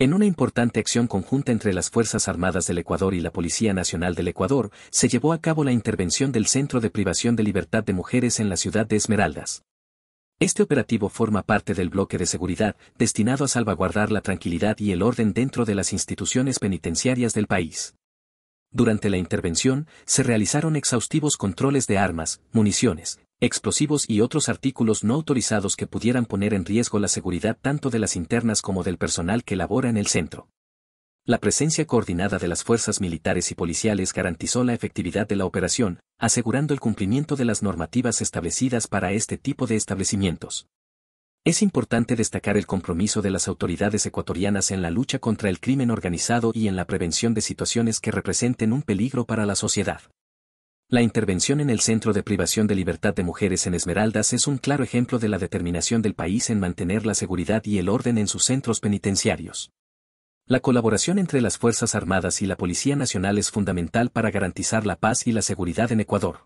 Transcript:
En una importante acción conjunta entre las Fuerzas Armadas del Ecuador y la Policía Nacional del Ecuador, se llevó a cabo la intervención del Centro de Privación de Libertad de Mujeres en la ciudad de Esmeraldas. Este operativo forma parte del bloque de seguridad destinado a salvaguardar la tranquilidad y el orden dentro de las instituciones penitenciarias del país. Durante la intervención, se realizaron exhaustivos controles de armas, municiones, explosivos y otros artículos no autorizados que pudieran poner en riesgo la seguridad tanto de las internas como del personal que labora en el centro. La presencia coordinada de las fuerzas militares y policiales garantizó la efectividad de la operación, asegurando el cumplimiento de las normativas establecidas para este tipo de establecimientos. Es importante destacar el compromiso de las autoridades ecuatorianas en la lucha contra el crimen organizado y en la prevención de situaciones que representen un peligro para la sociedad. La intervención en el Centro de Privación de Libertad de Mujeres en Esmeraldas es un claro ejemplo de la determinación del país en mantener la seguridad y el orden en sus centros penitenciarios. La colaboración entre las Fuerzas Armadas y la Policía Nacional es fundamental para garantizar la paz y la seguridad en Ecuador.